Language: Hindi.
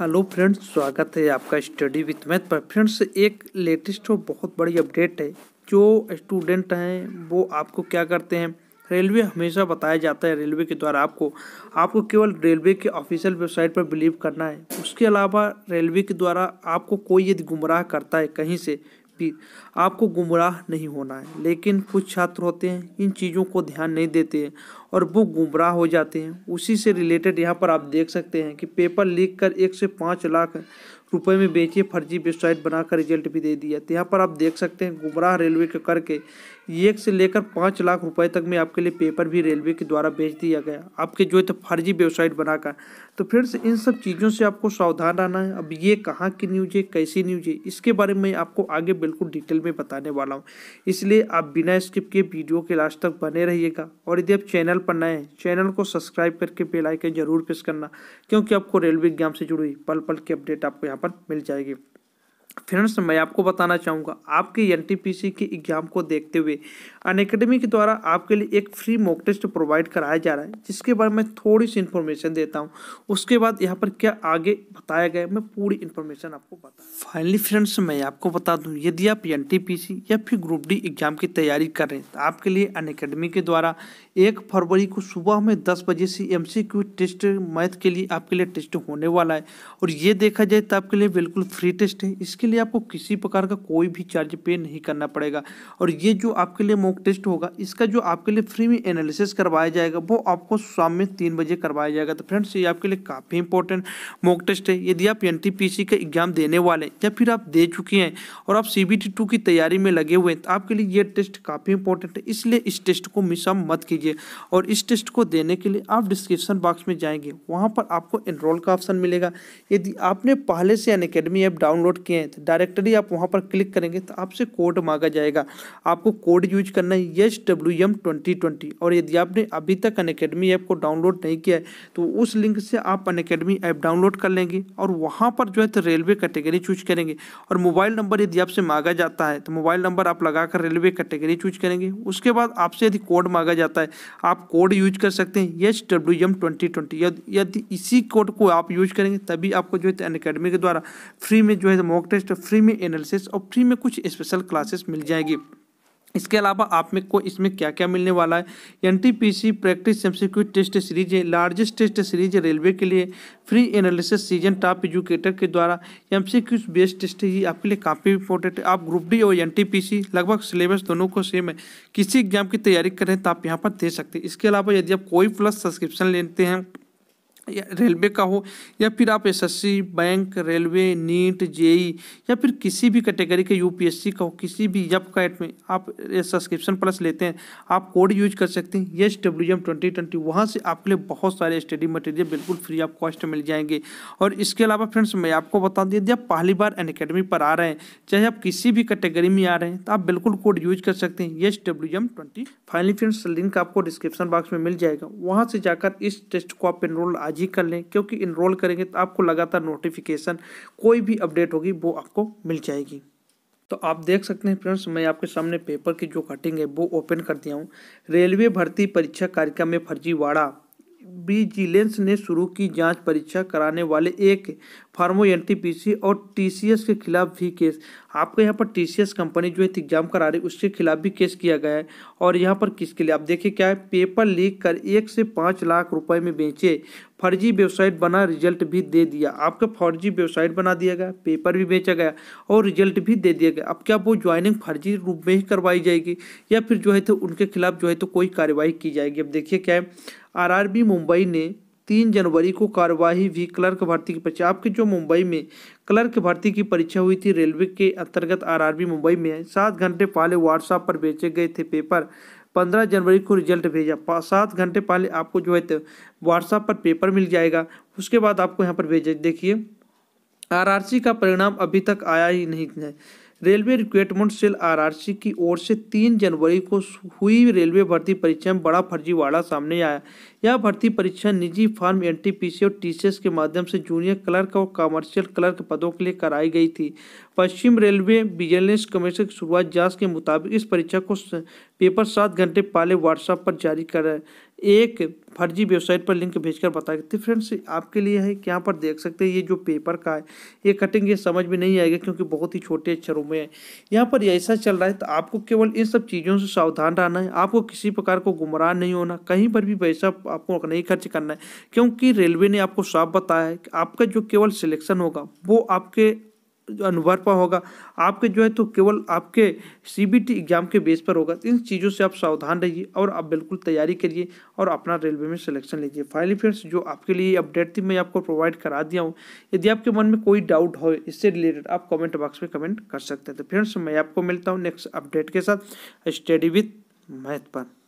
हेलो फ्रेंड्स स्वागत है आपका स्टडी विथ मैथ पर फ्रेंड्स एक लेटेस्ट और बहुत बड़ी अपडेट है जो स्टूडेंट हैं वो आपको क्या करते हैं रेलवे हमेशा बताया जाता है रेलवे के द्वारा आपको आपको केवल रेलवे के ऑफिशियल वेबसाइट पर बिलीव करना है उसके अलावा रेलवे के द्वारा आपको कोई यदि गुमराह करता है कहीं से भी आपको गुमराह नहीं होना है लेकिन कुछ छात्र होते हैं इन चीज़ों को ध्यान नहीं देते हैं और वो गुमराह हो जाते हैं उसी से रिलेटेड यहाँ पर आप देख सकते हैं कि पेपर लीक कर एक से पाँच लाख रुपए में बेचे फर्जी वेबसाइट बनाकर रिजल्ट भी दे दिया तो यहाँ पर आप देख सकते हैं गुमराह रेलवे के करके एक से लेकर पाँच लाख रुपए तक में आपके लिए पेपर भी रेलवे के द्वारा बेच दिया गया आपके जो है तो फर्जी वेबसाइट बनाकर तो फ्रेंड्स इन सब चीज़ों से आपको सावधान रहना है अब ये कहाँ की न्यूज है कैसी न्यूज है इसके बारे में आपको आगे बिल्कुल डिटेल में बताने वाला हूँ इसलिए आप बिना स्किप के वीडियो के लास्ट तक बने रहिएगा और यदि आप चैनल पर नए चैनल को सब्सक्राइब करके बेल आइकन जरूर प्रेस करना क्योंकि आपको रेलवे एग्जाम से जुड़ी पल पल की अपडेट आपको यहाँ पर मिल जाएगी फ्रेंड्स मैं आपको बताना चाहूँगा आपके एनटीपीसी के एग्जाम को देखते हुए अन अकेडमी के द्वारा आपके लिए एक फ्री मॉक टेस्ट प्रोवाइड कराया जा रहा है जिसके बारे में थोड़ी सी इन्फॉर्मेशन देता हूँ उसके बाद यहाँ पर क्या आगे बताया गया मैं पूरी इन्फॉर्मेशन आपको बता फाइनली फ्रेंड्स मैं आपको बता दूँ यदि आप एन या फिर ग्रुप डी एग्जाम की तैयारी कर रहे हैं तो आपके लिए अन अकेडमी के द्वारा एक फरवरी को सुबह में दस बजे से एम टेस्ट मैथ के लिए आपके लिए टेस्ट होने वाला है और ये देखा जाए तो आपके लिए बिल्कुल फ्री टेस्ट है इस इसके लिए आपको किसी प्रकार का कोई भी चार्ज पे नहीं करना पड़ेगा और ये जो आपके लिए मॉक टेस्ट होगा इसका जो आपके लिए फ्री में एनालिसिस करवाया जाएगा वो आपको शाम में तीन बजे करवाया जाएगा तो फ्रेंड्स ये आपके लिए काफ़ी इंपॉर्टेंट मॉक टेस्ट है यदि आप एन का एग्जाम देने वाले या फिर आप दे चुके हैं और आप सी बी की तैयारी में लगे हुए हैं तो आपके लिए ये टेस्ट काफ़ी इंपॉर्टेंट है इसलिए इस टेस्ट को मिस आप मत कीजिए और इस टेस्ट को देने के लिए आप डिस्क्रिप्शन बॉक्स में जाएंगे वहाँ पर आपको इनरोल का ऑप्शन मिलेगा यदि आपने पहले से अन ऐप डाउनलोड किए हैं तो डायरेक्टली आप वहाँ पर क्लिक करेंगे तो आपसे कोड मांगा जाएगा आपको कोड यूज करना है S W M twenty twenty और यदि आपने अभी तक अन अकेडमी ऐप को डाउनलोड नहीं किया है तो उस लिंक से आप अन अकेडमी ऐप डाउनलोड कर लेंगे और वहाँ पर जो है तो रेलवे कैटेगरी चूज करेंगे और मोबाइल नंबर यदि आपसे मांगा जाता है तो मोबाइल नंबर आप लगाकर रेलवे कैटेगरी चूज करेंगे उसके बाद आपसे यदि कोड मांगा जाता है आप कोड यूज कर सकते हैं S W M twenty twenty यदि इसी कोड को आप यूज करेंगे तभी आपको जो है अन तो अकेडमी के द्वारा फ्री में जो है मॉक तो टेस्ट बेस्ट फ्री में एनालिसिस और फ्री में कुछ स्पेशल क्लासेस मिल जाएगी इसके अलावा आप में को इसमें क्या क्या मिलने वाला है N T P C practice MCQ test series है लार्जेस्ट टेस्ट सीरीज रेलवे के लिए free analysis season top educator के द्वारा एम सी क्यू टेस्ट ही आपके लिए काफ़ी इंपॉर्टेंट है आप ग्रुप डी और एन टी पी सी लगभग सिलेबस दोनों को सेम है किसी एग्जाम की तैयारी करें तो आप यहाँ पर दे सकते हैं इसके अलावा यदि आप कोई प्लस सब्सक्रिप्शन लेते हैं या रेलवे का हो या फिर आप SSC bank railway NEET JE या फिर किसी भी कैटेगरी के यूपीएससी का हो किसी भी जब कैट में आप सब्सक्रिप्शन प्लस लेते हैं आप कोड यूज कर सकते हैं S W M twenty twenty वहाँ से आपके लिए बहुत सारे स्टडी मटेरियल बिल्कुल फ्री ऑफ कॉस्ट मिल जाएंगे और इसके अलावा फ्रेंड्स मैं आपको बता दें यदि आप पहली बार एन अकेडमी पर आ रहे हैं चाहे आप किसी भी कैटेगरी में आ रहे हैं तो आप बिल्कुल कोड यूज कर सकते हैं S W M twenty finally friends link आपको डिस्क्रिप्शन बॉक्स में मिल जाएगा वहाँ से जाकर इस टेस्ट को आप एनरोल आज ही कर लें क्योंकि इनरोल करेंगे तो आपको लगातार नोटिफिकेशन कोई भी अपडेट होगी वो आपको मिल जाएगी तो आप देख सकते हैं फ्रेंड्स मैं आपके सामने पेपर की जो कटिंग है वो ओपन कर दिया हूँ रेलवे भर्ती परीक्षा कार्यक्रम में फर्जीवाड़ा विजिलेंस ने शुरू की जांच परीक्षा कराने वाले एक फार्मो एन और टीसीएस के खिलाफ भी केस आपको यहाँ पर टीसीएस कंपनी जो है एग्जाम करा रही उसके खिलाफ भी केस किया गया है और यहाँ पर किसके लिए आप देखिए क्या है पेपर लीक कर एक से पाँच लाख रुपए में बेचे फर्जी वेबसाइट बना रिजल्ट भी दे दिया आपका फर्जी वेबसाइट बना दिया गया पेपर भी बेचा गया और रिजल्ट भी दे दिया गया अब क्या वो ज्वाइनिंग फर्जी रूप में ही करवाई जाएगी या फिर जो है तो उनके खिलाफ जो है तो कोई कार्रवाई की जाएगी अब देखिए क्या है आरआरबी मुंबई ने तीन जनवरी को कार्यवाही भी क्लर्क भर्ती की परीक्षा आपकी जो मुंबई में क्लर्क भर्ती की परीक्षा हुई थी रेलवे के अंतर्गत आरआरबी मुंबई में सात घंटे पहले व्हाट्सएप पर बेचे गए थे पेपर पंद्रह जनवरी को रिजल्ट भेजा सात घंटे पहले आपको जो है व्हाट्सएप तो पर पेपर मिल जाएगा उसके बाद आपको यहाँ पर भेजा देखिए आरआरसी का परिणाम अभी तक आया ही नहीं है रेलवे रिक्रूटमेंट सेल आरआरसी की ओर से 3 जनवरी को हुई रेलवे भर्ती परीक्षा में बड़ा फर्जीवाड़ा सामने आया यह भर्ती परीक्षा निजी फार्म एन और टी के माध्यम से जूनियर क्लर्क और कमर्शियल क्लर्क पदों के लिए कराई गई थी पश्चिम रेलवे विजिलेंस कमीशन की शुरुआत जांच के मुताबिक इस परीक्षा को पेपर सात घंटे पहले व्हाट्सएप पर जारी कर एक फर्जी वेबसाइट पर लिंक भेजकर बता तो फ्रेंड्स आपके लिए है कि यहाँ पर देख सकते हैं ये जो पेपर का है ये कटिंग ये समझ में नहीं आएगा क्योंकि बहुत ही छोटे अक्षरों में है यहाँ पर ऐसा चल रहा है तो आपको केवल इन सब चीज़ों से सावधान रहना है आपको किसी प्रकार को गुमराह नहीं होना कहीं पर भी पैसा आपको नहीं खर्च करना है क्योंकि रेलवे ने आपको साफ बताया है कि आपका जो केवल सिलेक्शन होगा वो आपके जो पर होगा आपके जो है तो केवल आपके सीबीटी एग्जाम के बेस पर होगा इन चीज़ों से आप सावधान रहिए और आप बिल्कुल तैयारी करिए और अपना रेलवे में सिलेक्शन लीजिए फाइनली फ्रेंड्स जो आपके लिए अपडेट थी मैं आपको प्रोवाइड करा दिया हूँ यदि आपके मन में कोई डाउट हो इससे रिलेटेड आप कमेंट बॉक्स में कमेंट कर सकते हैं तो फ्रेंड्स मैं आपको मिलता हूँ नेक्स्ट अपडेट के साथ स्टडी विथ मैथ पर